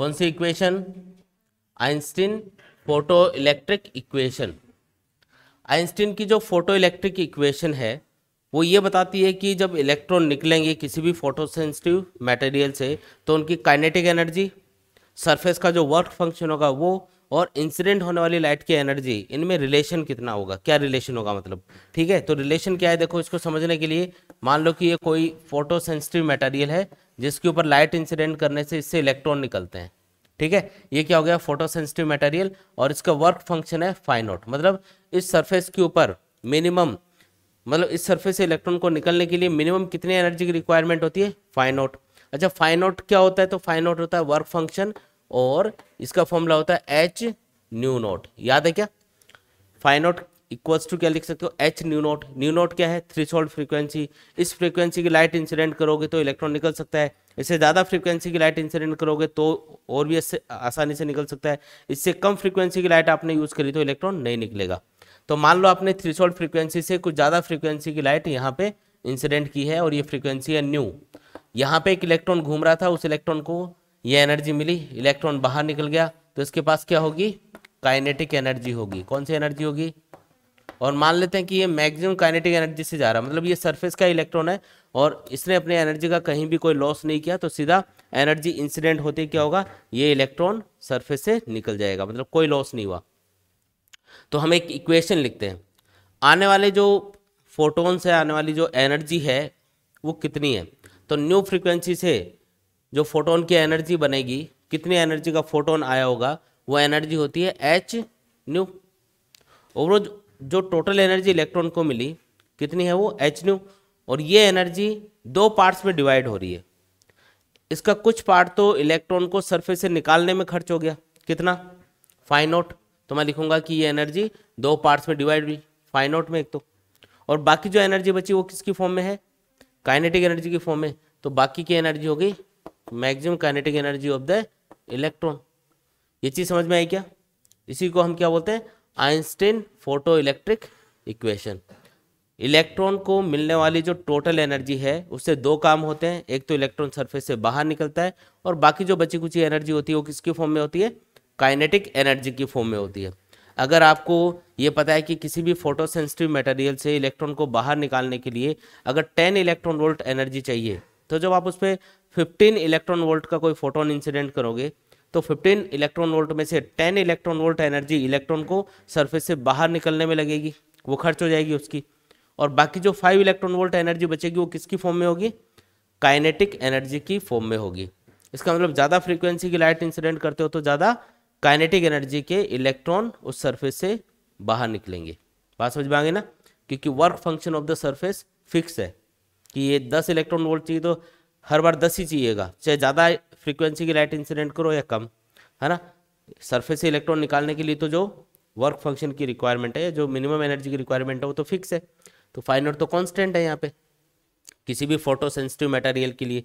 कौन सी equation Einstein photo electric equation Einstein की जो फोटो इलेक्ट्रिक इक्वेशन है वो ये बताती है कि जब इलेक्ट्रॉन निकलेंगे किसी भी फोटोसेंसिटिव मटेरियल से तो उनकी काइनेटिक एनर्जी सरफेस का जो वर्क फंक्शन होगा वो और इंसिडेंट होने वाली लाइट की एनर्जी इनमें रिलेशन कितना होगा क्या रिलेशन होगा मतलब ठीक है तो रिलेशन क्या है देखो इसको समझने के लिए मान लो कि ये कोई फोटोसेंसिटिव मटेरियल है जिसके ऊपर लाइट इंसिडेंट करने से इससे इलेक्ट्रॉन निकलते हैं ठीक है ये क्या हो गया फोटोसेंसिटिव मटेरियल और इसका वर्क फंक्शन है फाइन आउट मतलब इस सरफेस के ऊपर मिनिमम मतलब इस सरफेस से इलेक्ट्रॉन को निकलने के लिए मिनिमम कितनी एनर्जी की रिक्वायरमेंट होती है फाइन आउट अच्छा फाइन आउट क्या होता है तो फाइन आउट होता है वर्क फंक्शन और इसका फॉर्मूला होता है एच न्यू नोट याद है क्या फाइन आउट इक्वल्स टू क्या लिख सकते हो h nu naught nu naught क्या है थ्री सोल्ड फ्रीक्वेंसी इस फ्रीक्वेंसी की लाइट इंसिडेंट करोगे तो इलेक्ट्रॉन निकल सकता है इससे ज़्यादा फ्रीक्वेंसी की लाइट इंसिडेंट करोगे तो और भी इससे आसानी से निकल सकता है इससे कम फ्रीक्वेंसी की लाइट आपने यूज़ करी तो इलेक्ट्रॉन नहीं निकलेगा तो मान लो आपने थ्री सोल्ड फ्रीक्वेंसी से कुछ ज़्यादा फ्रीक्वेंसी की लाइट यहाँ पे इंसिडेंट की है और ये फ्रीक्वेंसी है न्यू यहाँ पे एक इलेक्ट्रॉन घूम रहा था उस इलेक्ट्रॉन को ये एनर्जी मिली इलेक्ट्रॉन बाहर निकल गया तो इसके पास क्या होगी काइनेटिक एनर्जी होगी कौन सी एनर्जी होगी और मान लेते हैं कि ये मैक्सिमम काइनेटिक एनर्जी से जा रहा है मतलब ये सरफेस का इलेक्ट्रॉन है और इसने अपने एनर्जी का कहीं भी कोई लॉस नहीं किया तो सीधा एनर्जी इंसिडेंट होते क्या होगा ये इलेक्ट्रॉन सरफेस से निकल जाएगा मतलब कोई लॉस नहीं हुआ तो हम एक इक्वेशन लिखते हैं आने वाले जो फोटोन्स है आने वाली जो एनर्जी है वो कितनी है तो न्यू फ्रिक्वेंसी से जो फोटोन की एनर्जी बनेगी कितनी एनर्जी का फोटोन आया होगा वो एनर्जी होती है एच न्यू और जो टोटल एनर्जी इलेक्ट्रॉन को मिली कितनी है वो एच न्यू और ये एनर्जी दो पार्ट्स में डिवाइड हो रही है इसका कुछ पार्ट तो इलेक्ट्रॉन को सरफेस से निकालने में खर्च हो गया कितना फाइन आउट तो मैं लिखूंगा कि ये एनर्जी दो पार्ट्स में डिवाइड हुई फाइन आउट में एक तो और बाकी जो एनर्जी बची वो किसकी फॉर्म में है काइनेटिक एनर्जी की फॉर्म में तो बाकी की एनर्जी हो गई maximum kinetic energy of the electron ये चीज़ समझ में आई क्या इसी को हम क्या बोलते हैं Einstein photo electric equation electron को मिलने वाली जो टोटल एनर्जी है उससे दो काम होते हैं एक तो इलेक्ट्रॉन सरफेस से बाहर निकलता है और बाकी जो बची कुची एनर्जी होती है वो किसकी फॉर्म में होती है काइनेटिक एनर्जी की फॉर्म में होती है अगर आपको ये पता है कि किसी भी फोटोसेंसिटिव मटेरियल से इलेक्ट्रॉन को बाहर निकालने के लिए अगर 10 इलेक्ट्रॉन वोल्ट एनर्जी चाहिए तो जब आप उस पर फिफ्टीन इलेक्ट्रॉन वोल्ट का कोई फोटोन इंसिडेंट करोगे तो 15 इलेक्ट्रॉन वोल्ट में से 10 इलेक्ट्रॉन वोल्ट एनर्जी इलेक्ट्रॉन को सरफेस से बाहर निकलने में लगेगी वो खर्च हो जाएगी उसकी और बाकी जो 5 इलेक्ट्रॉन वोल्ट एनर्जी बचेगी वो किसकी फॉर्म में होगी काइनेटिक एनर्जी की फॉर्म में होगी इसका मतलब ज़्यादा फ्रिक्वेंसी की लाइट इंसिडेंट करते हो तो ज़्यादा काइनेटिक एनर्जी के इलेक्ट्रॉन उस सर्फेस से बाहर निकलेंगे बात समझ में आगे ना क्योंकि work function of the surface fix है कि ये दस इलेक्ट्रॉन वोल्ट चाहिए तो हर बार दस ही चाहिएगा चाहे ज़्यादा फ्रीक्वेंसी की लाइट इंसिडेंट करो या कम है ना सरफेस से इलेक्ट्रॉन निकालने के लिए तो जो वर्क फंक्शन की रिक्वायरमेंट है जो मिनिमम एनर्जी की रिक्वायरमेंट है वो तो फिक्स है तो फाइन आउट तो कॉन्स्टेंट है यहाँ पे किसी भी फोटो सेंसिटिव मटेरियल के लिए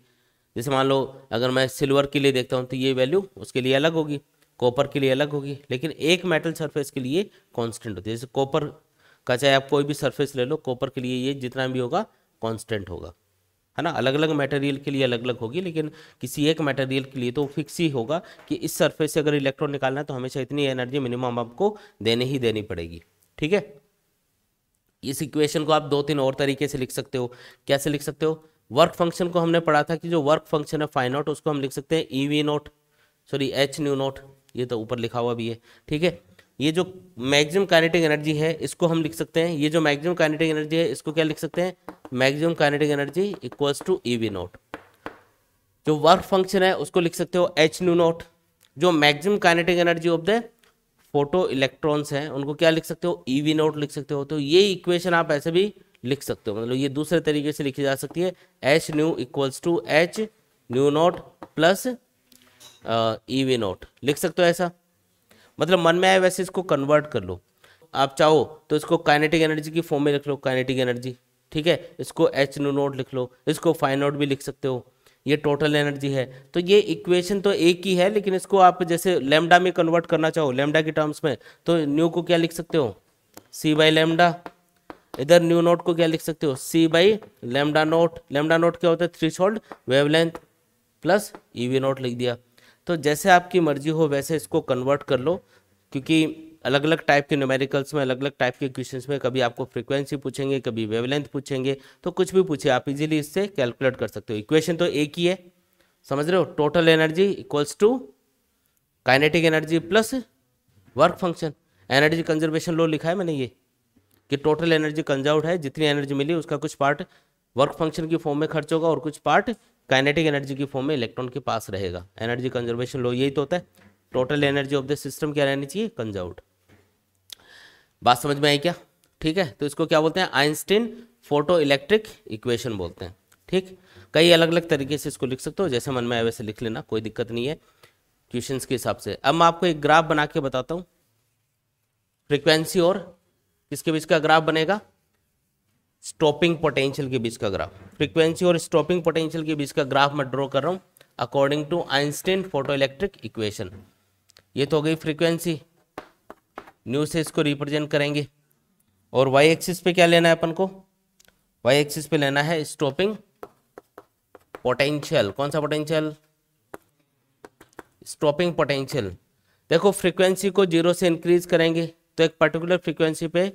जैसे मान लो अगर मैं सिल्वर के लिए देखता हूँ तो ये वैल्यू उसके लिए अलग होगी कॉपर के लिए अलग होगी लेकिन एक मेटल सरफेस के लिए कांस्टेंट होती है जैसे कॉपर का चाहे आप कोई भी सरफेस ले लो कॉपर के लिए ये जितना भी होगा कांस्टेंट होगा है ना अलग अलग मटेरियल के लिए अलग अलग होगी लेकिन किसी एक मटेरियल के लिए तो फिक्स ही होगा कि इस सरफेस से अगर इलेक्ट्रॉन निकालना है तो हमेशा इतनी एनर्जी मिनिमम आपको देने ही देनी पड़ेगी ठीक है इस इक्वेशन को आप दो तीन और तरीके से लिख सकते हो कैसे लिख सकते हो वर्क फंक्शन को हमने पढ़ा था कि जो वर्क फंक्शन है फाइन नॉट उसको हम लिख सकते हैं e V naught sorry h nu naught ये तो ऊपर लिखा हुआ भी है ठीक है ये जो मैक्सिमम काइनेटिक एनर्जी है इसको हम लिख सकते हैं ये जो मैक्सिमम काइनेटिक एनर्जी है इसको क्या लिख सकते हैं maximum kinetic energy equals to e V naught जो वर्क फंक्शन है उसको लिख सकते हो एच न्यू नोट जो maximum kinetic energy of the photo electrons हैं उनको क्या लिख सकते हो ई वी नोट लिख सकते हो तो ये इक्वेशन आप ऐसे भी लिख सकते हो मतलब ये दूसरे तरीके से लिखी जा सकती है h nu equals to h nu naught plus e V naught लिख सकते हो ऐसा मतलब मन में आए वैसे इसको कन्वर्ट कर लो आप चाहो तो इसको काइनेटिक एनर्जी की फॉर्म में लिख लो काइनेटिक एनर्जी ठीक है इसको एच नो नोट लिख लो इसको फाइन नोट भी लिख सकते हो ये टोटल एनर्जी है तो ये इक्वेशन तो एक ही है लेकिन इसको आप जैसे लेमडा में कन्वर्ट करना चाहो लेमडा के टर्म्स में तो न्यू को क्या लिख सकते हो सी बाई लेमडा इधर न्यू नोट को क्या लिख सकते हो c by lambda naught lambda naught क्या होता है threshold wavelength plus V naught लिख दिया तो जैसे आपकी मर्जी हो वैसे इसको कन्वर्ट कर लो क्योंकि अलग अलग टाइप के न्यूमेरिकल्स में अलग अलग टाइप के क्वेश्चन में कभी आपको फ्रीक्वेंसी पूछेंगे कभी वेवलेंथ पूछेंगे तो कुछ भी पूछे आप इजीली इससे कैलकुलेट कर सकते हो इक्वेशन तो एक ही है समझ रहे हो total energy equals to kinetic energy plus work function energy conservation law लिखा है मैंने ये कि टोटल एनर्जी कंजर्व है जितनी एनर्जी मिली उसका कुछ पार्ट वर्क फंक्शन की फॉर्म में खर्च होगा और कुछ पार्ट काइनेटिक एनर्जी की फॉर्म में इलेक्ट्रॉन के पास रहेगा एनर्जी कंजर्वेशन लो यही तो होता है total energy of the system क्या रहनी चाहिए कंजर्व्ड बात समझ में आई क्या ठीक है तो इसको क्या बोलते हैं आइंस्टीन फोटो इलेक्ट्रिक इक्वेशन बोलते हैं ठीक कई अलग अलग तरीके से इसको लिख सकते हो जैसे मन में आए वैसे लिख लेना कोई दिक्कत नहीं है क्वेश्चन के हिसाब से अब मैं आपको एक ग्राफ बना के बताता हूँ फ्रिक्वेंसी और किसके बीच का ग्राफ बनेगा स्टॉपिंग पोटेंशियल के बीच का ग्राफ फ्रीक्वेंसी और स्टॉपिंग पोटेंशियल के बीच का ग्राफ मैं ड्रॉ कर रहा हूँ according to Einstein photo electric equation ये तो हो गई फ्रीक्वेंसी न्यू से इसको रिप्रेजेंट करेंगे और वाई एक्सिस पे क्या लेना है अपन को वाई एक्सिस पे लेना है स्टॉपिंग पोटेंशियल कौन सा पोटेंशियल स्टॉपिंग पोटेंशियल देखो फ्रीक्वेंसी को जीरो से इंक्रीज करेंगे तो एक पर्टिकुलर फ्रीक्वेंसी पे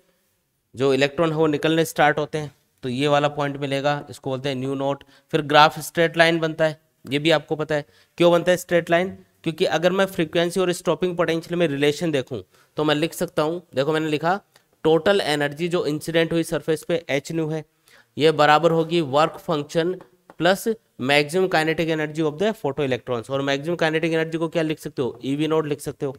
जो इलेक्ट्रॉन है वो निकलने स्टार्ट होते हैं तो ये वाला पॉइंट मिलेगा इसको बोलते हैं न्यू नोट फिर ग्राफ स्ट्रेट लाइन बनता है ये भी आपको पता है क्यों बनता है स्ट्रेट लाइन क्योंकि अगर मैं फ्रीक्वेंसी और स्टॉपिंग पोटेंशियल में रिलेशन देखूं तो मैं लिख सकता हूं देखो मैंने लिखा टोटल एनर्जी जो इंसिडेंट हुई सरफेस पे एच न्यू है ये बराबर होगी work function plus maximum kinetic energy of the photo electrons और मैक्सिमम काइनेटिक एनर्जी को क्या लिख सकते हो ईवी e नोट लिख सकते हो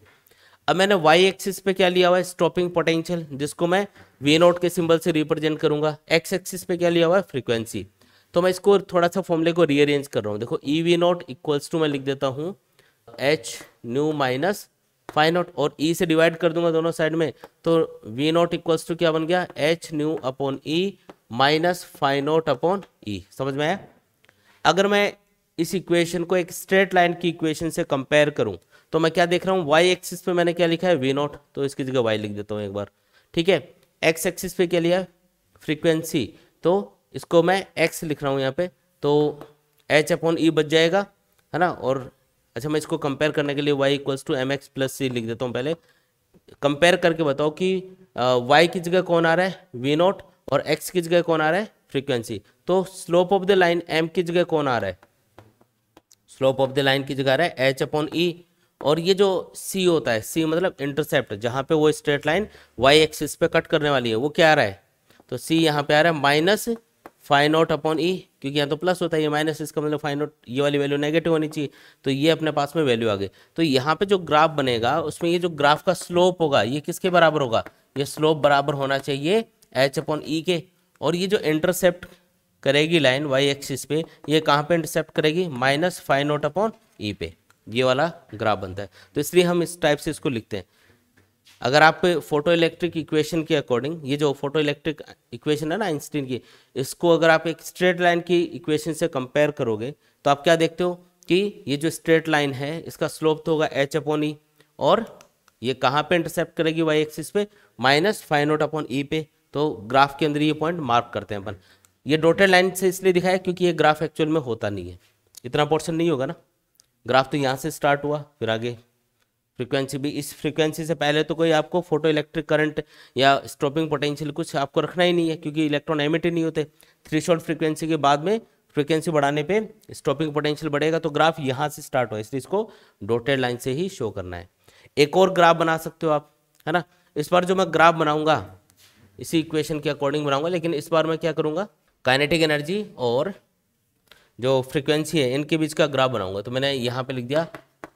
अब मैंने वाई एक्सिस पे क्या लिया हुआ है स्टॉपिंग पोटेंशियल जिसको मैं वी नोट के सिंबल से रिप्रेजेंट करूंगा एक्स एक्सिस पे क्या लिया हुआ है फ्रीक्वेंसी तो मैं इसको थोड़ा सा फॉर्मुले को रीअरेंज कर रहा हूँ देखो e V naught equals to मैं लिख देता हूँ h nu minus phi naught और ई e से डिवाइड कर दूंगा दोनों साइड में तो वी नोट इक्वल्स टू क्या बन गया h nu upon e minus phi naught upon e समझ में आया अगर मैं इस इक्वेशन को एक स्ट्रेट लाइन की इक्वेशन से कंपेयर करूँ तो मैं क्या देख रहा हूँ वाई एक्सिस पे मैंने क्या लिखा है वी नॉट तो इसकी जगह वाई लिख देता हूँ एक बार ठीक है एक्स एक्सिस पे क्या लिया है फ्रीक्वेंसी तो इसको मैं एक्स लिख रहा हूँ यहाँ पे तो एच अपॉन ई बच जाएगा है ना और अच्छा मैं इसको कंपेयर करने के लिए y equals to m x plus c लिख देता हूँ पहले कंपेयर करके बताओ कि वाई की जगह कौन आ रहा है वी नॉट और एक्स की जगह कौन आ रहा है फ्रीक्वेंसी तो slope of the line m की जगह कौन आ रहा है स्लोप ऑफ द लाइन की जगह आ रहा है एच अपॉन ई और ये जो सी होता है सी मतलब इंटरसेप्ट जहाँ पे वो स्ट्रेट लाइन वाई एक्सिस पे कट करने वाली है वो क्या आ रहा है तो सी यहाँ पे आ रहा है minus phi naught upon e क्योंकि यहाँ तो प्लस होता है ये माइनस इसका मतलब फाइन नॉट ये वाली वैल्यू नेगेटिव होनी चाहिए तो ये अपने पास में वैल्यू आ गई तो यहाँ पे जो ग्राफ बनेगा उसमें ये जो ग्राफ का स्लोप होगा ये किसके बराबर होगा ये स्लोप बराबर होना चाहिए एच अपॉन ई के और ये जो इंटरसेप्ट करेगी लाइन वाई एक्सिस पे ये कहाँ पे इंटरसेप्ट करेगी minus phi naught upon e पे ये वाला ग्राफ बनता है तो इसलिए हम इस टाइप से इसको लिखते हैं अगर आप फोटो इलेक्ट्रिक इक्वेशन के अकॉर्डिंग ये जो फोटो इलेक्ट्रिक इक्वेशन है ना आइंस्टीन की इसको अगर आप एक स्ट्रेट लाइन की इक्वेशन से कंपेयर करोगे तो आप क्या देखते हो कि ये जो स्ट्रेट लाइन है इसका स्लोप तो होगा एच अपॉन ई और ये कहाँ पे इंटरसेप्ट करेगी वाई एक्सिस पे minus phi naught upon e पे तो ग्राफ के अंदर ये पॉइंट मार्क करते हैं अपन ये डोटेड लाइन से इसलिए दिखाया क्योंकि ये ग्राफ एक्चुअल में होता नहीं है इतना पोर्शन नहीं होगा ना ग्राफ तो यहाँ से स्टार्ट हुआ फिर आगे फ्रीक्वेंसी भी इस फ्रीक्वेंसी से पहले तो कोई आपको फोटो इलेक्ट्रिक करंट या स्टॉपिंग पोटेंशियल कुछ आपको रखना ही नहीं है क्योंकि इलेक्ट्रॉन एमिट ही नहीं होते थ्री शॉर्ट फ्रीक्वेंसी के बाद में फ्रीक्वेंसी बढ़ाने पे स्टॉपिंग पोटेंशियल बढ़ेगा तो ग्राफ यहाँ से स्टार्ट हुआ इसलिए इसको डोटेड लाइन से ही शो करना है एक और ग्राफ बना सकते हो आप है ना इस बार जो मैं ग्राफ बनाऊंगा इसी इक्वेशन के अकॉर्डिंग बनाऊंगा लेकिन इस बार मैं क्या करूँगा काइनेटिक एनर्जी और जो फ्रिक्वेंसी है इनके बीच का ग्राफ बनाऊंगा तो मैंने यहाँ पे लिख दिया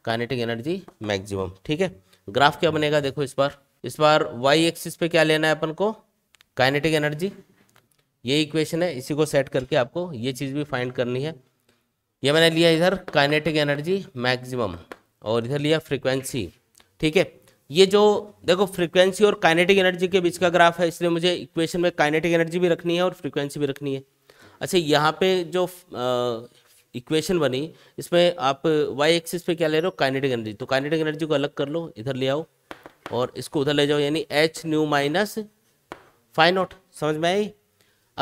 काइनेटिक एनर्जी मैक्सिमम ठीक है ग्राफ क्या बनेगा देखो इस बार इस बार वाई एक्सिस पे क्या लेना है अपन को काइनेटिक एनर्जी ये इक्वेशन है इसी को सेट करके आपको ये चीज़ भी फाइंड करनी है ये मैंने लिया इधर काइनेटिक एनर्जी मैक्सिमम और इधर लिया फ्रिक्वेंसी ठीक है ये जो देखो फ्रिक्वेंसी और काइनेटिक एनर्जी के बीच का ग्राफ है इसलिए मुझे इक्वेशन में काइनेटिक एनर्जी भी रखनी है और फ्रिक्वेंसी भी रखनी है अच्छा यहाँ पे जो इक्वेशन बनी इसमें आप वाई एक्सिस पे क्या ले रहे हो काइनेटिक एनर्जी तो काइनेटिक एनर्जी को अलग कर लो इधर ले आओ और इसको उधर ले जाओ यानी h nu minus phi naught समझ में आई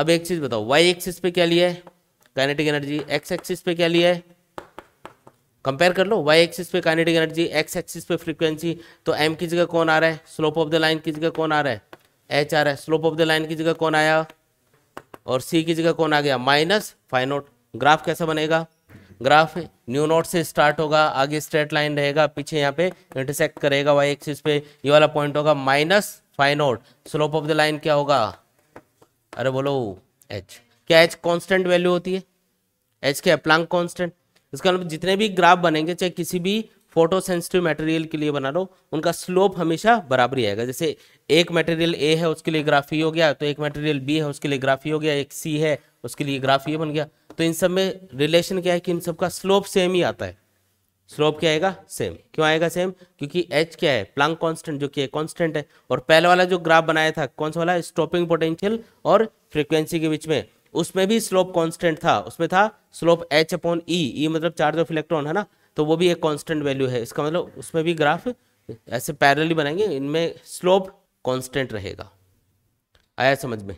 अब एक चीज़ बताओ वाई एक्सिस पे क्या लिया है काइनेटिक एनर्जी एक्स एक्सिस पे क्या लिया है कंपेयर कर लो वाई एक्सिस पे काइनेटिक एनर्जी एक्स एक्सिस पे फ्रीक्वेंसी तो एम की जगह कौन आ रहा है स्लोप ऑफ द लाइन की जगह कौन आ रहा है एच आ रहा है स्लोप ऑफ द लाइन की जगह कौन आया और सी की जगह कौन आ गया माइनस फाइव नोट ग्राफ कैसा बनेगा ग्राफ न्यू नोट से स्टार्ट होगा आगे स्ट्रेट लाइन रहेगा पीछे यहाँ पे इंटरसेक्ट करेगा वाई एक्सिस पे ये वाला पॉइंट होगा minus phi naught slope of the line क्या होगा अरे बोलो एच क्या एच कॉन्स्टेंट वैल्यू होती है एच क्या प्लांक कॉन्स्टेंट इसका मतलब जितने भी ग्राफ बनेंगे चाहे किसी भी फोटो सेंसिटिव मटेरियल के लिए बना लो उनका स्लोप हमेशा बराबरी आएगा जैसे एक मटेरियल ए है उसके लिए ग्राफी हो गया तो एक मटेरियल बी है उसके लिए ग्राफी हो गया एक सी है उसके लिए ग्राफी बन गया तो इन सब में रिलेशन क्या है कि इन सब का स्लोप सेम ही आता है स्लोप क्या आएगा सेम क्यों आएगा सेम क्योंकि एच क्या है प्लांग कॉन्स्टेंट जो कि कॉन्स्टेंट है और पहले वाला जो ग्राफ बनाया था कौन सा वाला स्टॉपिंग पोटेंशियल और फ्रिक्वेंसी के बीच में उसमें भी स्लोप कॉन्स्टेंट था उसमें था slope h upon e e मतलब चार्ज ऑफ इलेक्ट्रॉन है ना तो वो भी एक कॉन्स्टेंट वैल्यू है इसका मतलब उसमें भी ग्राफ ऐसे पैरेलली बनाएंगे इनमें स्लोप कांस्टेंट रहेगा आया समझ में